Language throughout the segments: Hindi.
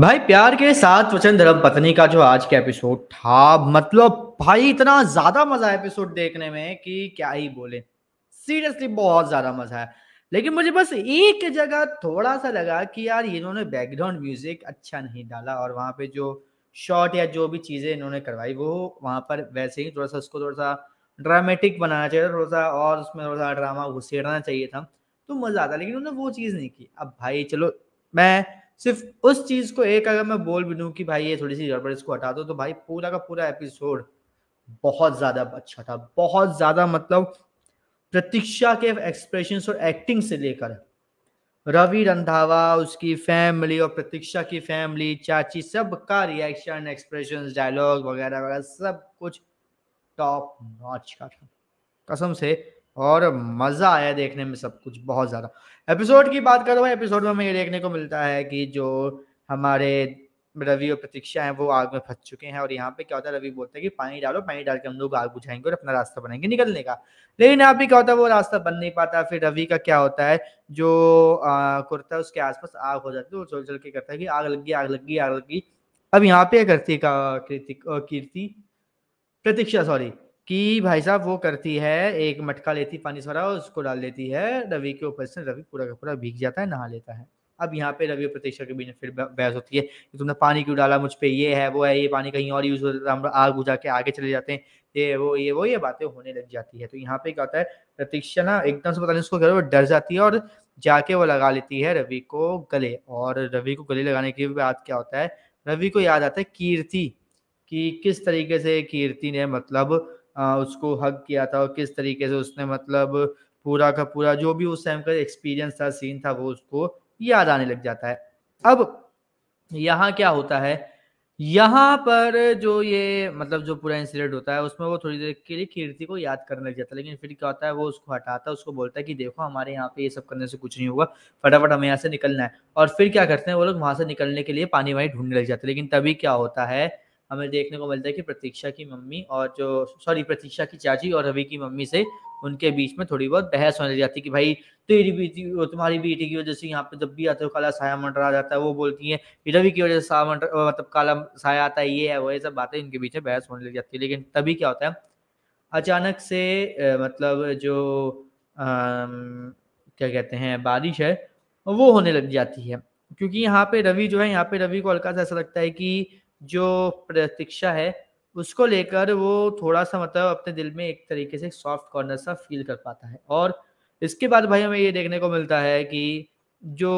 भाई प्यार के साथ वचन धर्म पत्नी का जो आज का एपिसोड था मतलब भाई इतना ज्यादा मजा है एपिसोड देखने में कि क्या ही बोले सीरियसली बहुत ज्यादा मजा है लेकिन मुझे बस एक जगह थोड़ा सा लगा कि यार इन्होंने बैकग्राउंड म्यूजिक अच्छा नहीं डाला और वहाँ पे जो शॉट या जो भी चीजें इन्होंने करवाई वो वहाँ पर वैसे ही थोड़ा सा उसको थोड़ा सा ड्रामेटिक बनाना चाहिए थोड़ा सा और उसमें थोड़ा सा ड्रामा घुसेड़ना चाहिए था तो मजा आता लेकिन उन्होंने वो चीज़ नहीं की अब भाई चलो मैं सिर्फ उस चीज को एक अगर मैं बोल भी दूं कि भाई ये थोड़ी सी गड़बड़ इसको हटा दो तो भाई पूरा का पूरा एपिसोड बहुत ज्यादा अच्छा था बहुत ज्यादा मतलब प्रतीक्षा के एक्सप्रेशन और एक्टिंग से लेकर रवि रंधावा उसकी फैमिली और प्रतीक्षा की फैमिली चाची सबका रिएक्शन एक्सप्रेशन डायलॉग वगैरह वगैरह सब कुछ टॉप नॉच का था कसम से और मज़ा आया देखने में सब कुछ बहुत ज़्यादा एपिसोड की बात करो एपिसोड में हमें ये देखने को मिलता है कि जो हमारे रवि और प्रतीक्षा है वो आग में फंस चुके हैं और यहाँ पे क्या होता है रवि बोलता है कि पानी डालो पानी डाल के हम लोग आग बुझाएंगे और अपना रास्ता बनाएंगे निकलने का लेकिन यहाँ पे क्या होता है वो रास्ता बन नहीं पाता फिर रवि का क्या होता है जो कुर्ता उसके आसपास आग हो जाती है वो चल चल के करता है कि आग लग गई आग लग गई आग लग गई अब यहाँ पे कृतिका कृतिक कीर्ति प्रतीक्षा सॉरी कि भाई साहब वो करती है एक मटका लेती पानी सारा और उसको डाल देती है रवि के ऊपर से रवि पूरा का पूरा भीग जाता है नहा लेता है अब यहाँ पे रवि और प्रतीक्षा के बीच में फिर बहस होती है कि तुमने पानी क्यों डाला मुझ पर ये है वो है ये पानी कहीं और यूज होता है हम आग बुझा के आगे चले जाते हैं ये वो ये वो ये बातें होने लग जाती है तो यहाँ पे क्या होता है प्रतीक्षा ना एकदम से पता नहीं उसको करो डर जाती है और जाके वो लगा लेती है रवि को गले और रवि को गले लगाने के बाद क्या होता है रवि को याद आता है कीर्ति कि किस तरीके से कीर्ति ने मतलब उसको हग किया था और किस तरीके से उसने मतलब पूरा का पूरा जो भी उस टाइम का एक्सपीरियंस था सीन था वो उसको याद आने लग जाता है अब यहाँ क्या होता है यहाँ पर जो ये मतलब जो पूरा इंसिडेंट होता है उसमें वो थोड़ी देर के लिए कीर्ति को याद करने लग जाता है लेकिन फिर क्या होता है वो उसको हटाता है उसको बोलता है कि देखो हमारे यहाँ पे ये सब करने से कुछ नहीं होगा फटाफट हमें यहाँ से निकलना है और फिर क्या करते हैं वो लोग वहाँ से निकलने के लिए पानी वानी ढूंढने लग जाते हैं लेकिन तभी क्या होता है हमें देखने को मिलता है कि प्रतीक्षा की मम्मी और जो सॉरी प्रतीक्षा की चाची और रवि की मम्मी से उनके बीच में थोड़ी बहुत बहस होने जाती है कि भाई तेरी बेटी तुम्हारी बेटी की वजह से यहाँ पे जब भी आते हो काला साया मंडरा जाता है वो बोलती है कि रवि की वजह से साया मंडरा मतलब काला साया आता है ये है वो ये सब बातें इनके बीच में बहस होने लग जाती है लेकिन तभी क्या होता है अचानक से मतलब जो क्या कहते हैं बारिश है वो होने लग जाती है क्योंकि यहाँ पे रवि जो है यहाँ पे रवि को हल्का सा ऐसा लगता है कि जो प्रतीक्षा है उसको लेकर वो थोड़ा सा मतलब अपने दिल में एक तरीके से सॉफ्ट कॉर्नर सा फील कर पाता है और इसके बाद भाई हमें ये देखने को मिलता है कि जो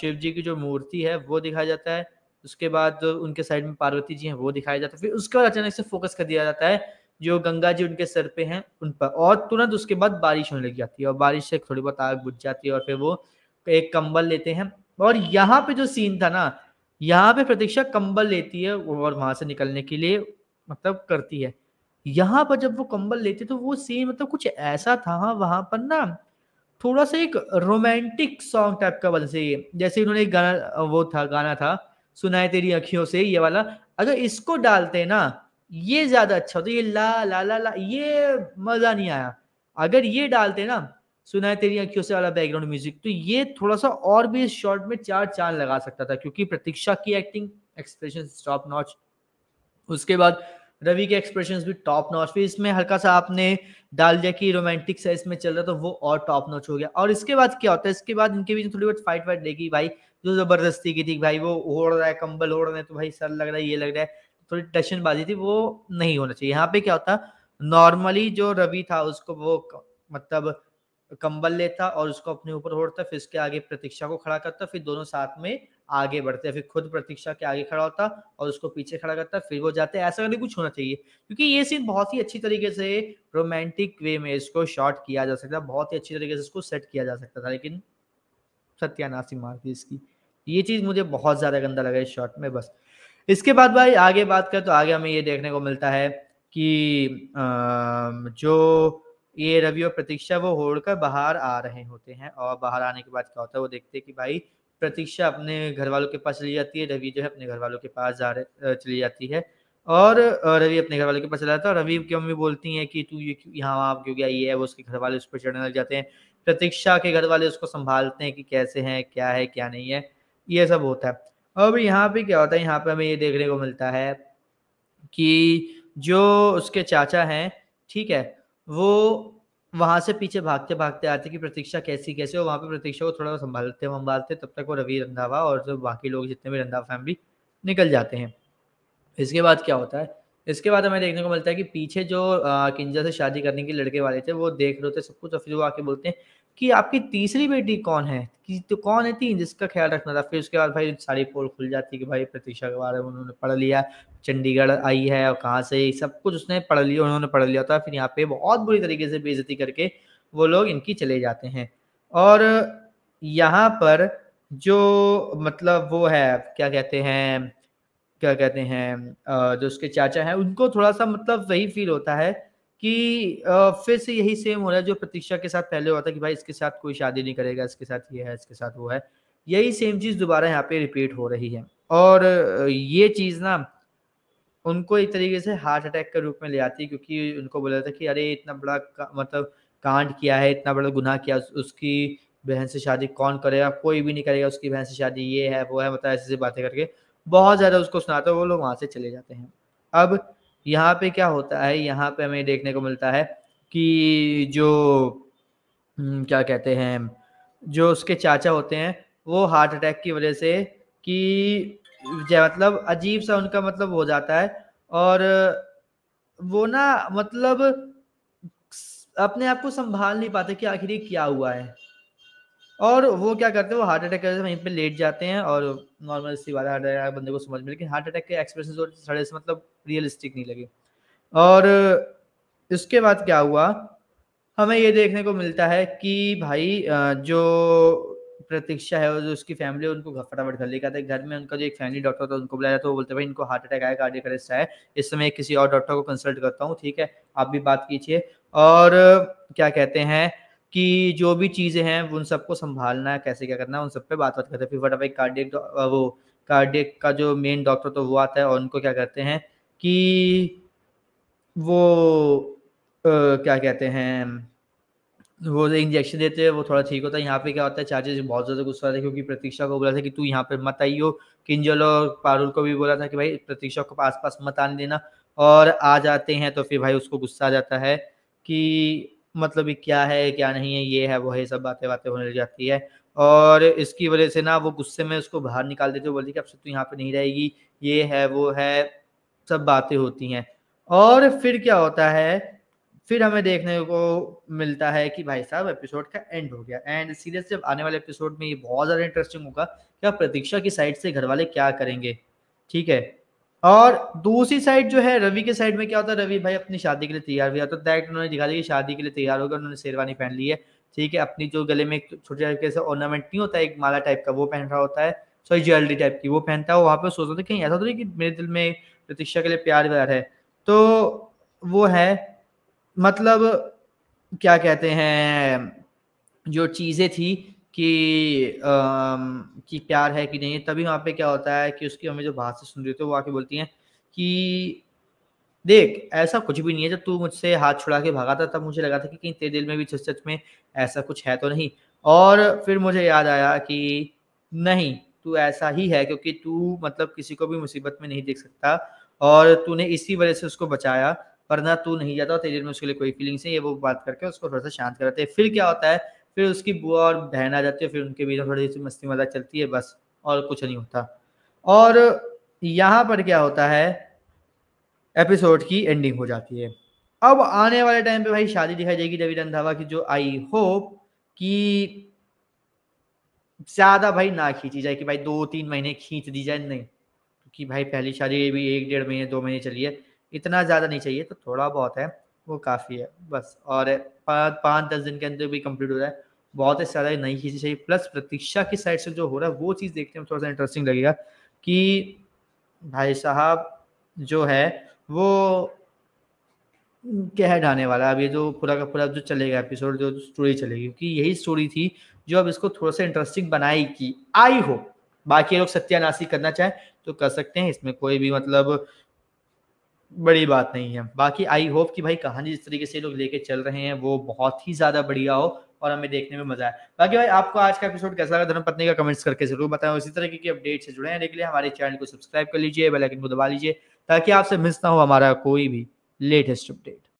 शिव जी की जो मूर्ति है वो दिखाया जाता है उसके बाद उनके साइड में पार्वती जी हैं वो दिखाया जाता है फिर उसके बाद अचानक से फोकस कर दिया जाता है जो गंगा जी उनके सर पे हैं उन पर और तुरंत उसके बाद बारिश होने लग जाती है और बारिश से थोड़ी बहुत आग बुझ जाती है और फिर वो एक कंबल लेते हैं और यहाँ पे जो सीन था ना यहाँ पे प्रतीक्षा कंबल लेती है और वहां से निकलने के लिए मतलब करती है यहाँ पर जब वो कंबल लेती है तो वो सीन मतलब कुछ ऐसा था हाँ, वहां पर ना थोड़ा सा एक रोमांटिक सॉन्ग टाइप का बन से जैसे इन्होंने गाना वो था गाना था सुनाए तेरी अखियों से ये वाला अगर इसको डालते ना ये ज्यादा अच्छा होता तो ये ला ला ला ला ये मजा नहीं आया अगर ये डालते ना सुना है तेरी आंखियों से वाला बैकग्राउंड म्यूजिक तो ये थोड़ा सा और भी इस शॉर्ट में चार चांद लगा सकता था क्योंकि प्रतीक्षा की एक्टिंग एक्सप्रेशन टॉप नॉच उसके बाद रवि के एक्सप्रेशन भी टॉप नॉच फिर इसमें हल्का सा आपने डाल दिया कि रोमांटिक सा इसमें चल रहा था वो और टॉप नॉच हो गया और इसके बाद क्या होता है इसके बाद इनके बीच थोड़ी बहुत फाइट वाइट लेगी भाई जो जबरदस्ती की थी भाई वो ओढ़ रहा है कंबल ओढ़ रहे हैं तो भाई सर लग रहा है ये लग रहा है थोड़ी टशनबाजी थी वो नहीं होना चाहिए यहाँ पे क्या होता नॉर्मली जो रवि था उसको वो मतलब कंबल लेता और उसको अपने ऊपर ओढ़ता फिर उसके आगे प्रतीक्षा को खड़ा करता फिर दोनों साथ में आगे बढ़ते फिर खुद प्रतीक्षा के आगे खड़ा होता और उसको पीछे खड़ा करता फिर वो जाते ऐसा करके कुछ होना चाहिए क्योंकि ये सीन बहुत ही अच्छी तरीके से रोमांटिक वे में इसको शॉट किया जा सकता बहुत ही अच्छी तरीके से इसको सेट किया जा सकता था लेकिन सत्यानाशी मार थी इसकी ये चीज मुझे बहुत ज्यादा गंदा लगा इस शॉट में बस इसके बाद भाई आगे बात करें तो आगे हमें ये देखने को मिलता है कि जो ये रवि और प्रतीक्षा वो होड़ कर बाहर आ रहे होते हैं और बाहर आने के बाद क्या होता है वो देखते हैं कि भाई प्रतीक्षा अपने घर वालों के पास चली जाती है रवि जो है अपने घर वालों के पास जा रहे चली जाती है और रवि अपने घर वालों के पास चला जाता है और रवि की मम्मी बोलती हैं कि तू ये यहाँ वहाँ क्यों गया ये है वो उसके घर वाले उस पर चढ़ने लग जाते हैं प्रतीक्षा के घर वाले उसको संभालते हैं कि कैसे हैं क्या है क्या नहीं है ये सब होता है अब यहाँ पे क्या होता है यहाँ पे हमें ये देखने को मिलता है कि जो उसके चाचा हैं ठीक है वो वहां से पीछे भागते भागते आते कि प्रतीक्षा कैसी कैसे हो वहां पे प्रतीक्षा को थोड़ा संभालते संभालते तब तक वो रवि रंधावा और जो बाकी लोग जितने भी रंधावा फैमिली निकल जाते हैं इसके बाद क्या होता है इसके बाद हमें देखने को मिलता है कि पीछे जो किंजा से शादी करने के लड़के वाले थे वो देख रहे थे सब कुछ और फिर वो आके बोलते हैं कि आपकी तीसरी बेटी कौन है कि तो कौन है तीन जिसका ख्याल रखना था फिर उसके बाद भाई सारी पोल खुल जाती कि भाई प्रतीक्षा के बारे में उन्होंने पढ़ लिया चंडीगढ़ आई है और कहाँ से सब कुछ उसने पढ़ लिया उन्होंने पढ़ लिया था फिर यहाँ पे बहुत बुरी तरीके से बेजती करके वो लोग इनकी चले जाते हैं और यहाँ पर जो मतलब वो है क्या कहते हैं क्या कहते हैं जो उसके चाचा हैं उनको थोड़ा सा मतलब वही फील होता है कि फिर से यही सेम हो रहा है जो प्रतीक्षा के साथ पहले हुआ था कि भाई इसके साथ कोई शादी नहीं करेगा इसके साथ ये है इसके साथ वो है यही सेम चीज़ दोबारा यहाँ पे रिपीट हो रही है और ये चीज़ ना उनको एक तरीके से हार्ट अटैक के रूप में ले आती है क्योंकि उनको बोला था कि अरे इतना बड़ा का, मतलब कांड किया है इतना बड़ा गुनाह किया उस, उसकी बहन से शादी कौन करेगा कोई भी नहीं करेगा उसकी बहन से शादी ये है वो है मतलब ऐसी बातें करके बहुत ज़्यादा उसको सुनाता है वो लोग वहाँ से चले जाते हैं अब यहाँ पे क्या होता है यहाँ पे हमें देखने को मिलता है कि जो हम्म, क्या कहते हैं जो उसके चाचा होते हैं वो हार्ट अटैक की वजह से कि मतलब अजीब सा उनका मतलब हो जाता है और वो ना मतलब अपने आप को संभाल नहीं पाते कि आखिर ये क्या हुआ है और वो क्या करते हैं वो हार्ट अटैक वहीं पे लेट जाते हैं और नॉर्मल सी वाला हार्ट अटैक बंदे को समझ में लेकिन हार्ट अटैक के एक्सप्रेशन और सड़े से मतलब रियलिस्टिक नहीं लगे और इसके बाद क्या हुआ हमें ये देखने को मिलता है कि भाई जो प्रतीक्षा है और जो उसकी फैमिली है उनको फटाफट घर लेकर आता हैं घर में उनका जो एक फैमिली डॉक्टर था उनको बुलाया तो वो बोलते हैं भाई इनको हार्ट अटैक आया कार्डियक अरेस्ट आया इस समय किसी और डॉक्टर को कंसल्ट करता हूँ ठीक है आप भी बात कीजिए और क्या कहते हैं कि जो भी चीज़ें हैं उन सबको संभालना है कैसे क्या करना है उन सब पे बात बात करते हैं फिर फटाफट भाई कार्डियक वो कार्डियक का जो मेन डॉक्टर तो वो आता है और उनको क्या करते हैं कि वो आ, क्या कहते हैं वो जो इंजेक्शन देते हैं वो थोड़ा ठीक होता है यहाँ पे क्या होता है चार्जेस बहुत ज़्यादा गुस्सा आता है क्योंकि प्रतीक्षा को बोला था कि तू यहाँ पे मत आइयो किंजल और पारुल को भी बोला था कि भाई प्रतीक्षा को आस पास मत आने देना और आ जाते हैं तो फिर भाई उसको गुस्सा आ जाता है कि मतलब क्या है क्या नहीं है ये है वो है सब बातें बातें होने लग जाती है और इसकी वजह से ना वो गुस्से में उसको बाहर निकाल देते बोलती कि अब से तू यहाँ पे नहीं रहेगी ये है वो है सब बातें होती हैं और फिर क्या होता है फिर हमें देखने को मिलता है कि भाई साहब एपिसोड का एंड हो गया एंड सीरियस जब आने वाले एपिसोड में ये बहुत ज़्यादा इंटरेस्टिंग होगा क्या प्रतीक्षा की साइड से घर वाले क्या करेंगे ठीक है और दूसरी साइड जो है रवि के साइड में क्या होता है रवि भाई अपनी शादी के लिए तैयार हुआ तो डायरेक्ट उन्होंने दिखा दिया कि शादी के लिए तैयार हो गया उन्होंने शेरवानी पहन ली है ठीक है अपनी जो गले में एक छोटे तरीके से ऑर्नामेंट नहीं होता है एक माला टाइप का वो पहन रहा होता है सॉरी ज्वेलरी टाइप की वो पहनता है वहाँ पे सोचता था कहीं ऐसा तो नहीं कि मेरे दिल में प्रतीक्षा के लिए प्यार व्यार है तो वो है मतलब क्या कहते हैं जो चीज़ें थी कि आ, कि प्यार है कि नहीं तभी वहाँ पे क्या होता है कि उसकी हमें जो भाषा सुन रही थी वो आके बोलती हैं कि देख ऐसा कुछ भी नहीं है जब तू मुझसे हाथ छुड़ा के भागा था तब मुझे लगा था कि कहीं तेरे दिल में भी सच सच में ऐसा कुछ है तो नहीं और फिर मुझे याद आया कि नहीं तू ऐसा ही है क्योंकि तू मतलब किसी को भी मुसीबत में नहीं देख सकता और तूने इसी वजह से उसको बचाया वरना तू नहीं जाता तेरे दिल में उसके लिए कोई फीलिंग्स नहीं ये वो बात करके उसको थोड़ा सा शांत कराते फिर क्या होता है फिर उसकी बुआ और बहन आ जाती है फिर उनके बीच में थोड़ी सी मस्ती मजा चलती है बस और कुछ नहीं होता और यहाँ पर क्या होता है एपिसोड की एंडिंग हो जाती है अब आने वाले टाइम पे भाई शादी दिखाई जाएगी रवि रंधावा की जो आई होप कि ज्यादा भाई ना खींची जाए कि भाई दो तीन महीने खींच दी जाए नहीं क्योंकि भाई पहली शादी भी एक डेढ़ महीने दो महीने चली है इतना ज्यादा नहीं चाहिए तो थोड़ा बहुत है वो काफी है बस और पाँच दस दिन के अंदर भी कंप्लीट हो रहा है बहुत ही सारा नई चीज़ें चाहिए प्लस प्रतीक्षा की साइड से जो हो रहा है वो चीज़ देखने में थोड़ा सा इंटरेस्टिंग लगेगा कि भाई साहब जो है वो क्या ढाने वाला अब ये जो पूरा का पूरा जो चलेगा एपिसोड जो स्टोरी चलेगी क्योंकि यही स्टोरी थी जो अब इसको थोड़ा सा इंटरेस्टिंग बनाएगी आई हो बाकी लोग सत्यानाशी करना चाहें तो कर सकते हैं इसमें कोई भी मतलब बड़ी बात नहीं है बाकी आई होप कि भाई कहानी जिस तरीके से लोग लेके चल रहे हैं वो बहुत ही ज्यादा बढ़िया हो और हमें देखने में मजा आए बाकी भाई आपको आज का एपिसोड कैसा लगा धर्मपत्नी का कमेंट्स करके जरूर बताएं इसी तरीके की अपडेट से जुड़े रहने के लिए हमारे चैनल को सब्सक्राइब कर लीजिए बेल आइकन को दबा लीजिए ताकि आपसे मिस ना हो हमारा कोई भी लेटेस्ट अपडेट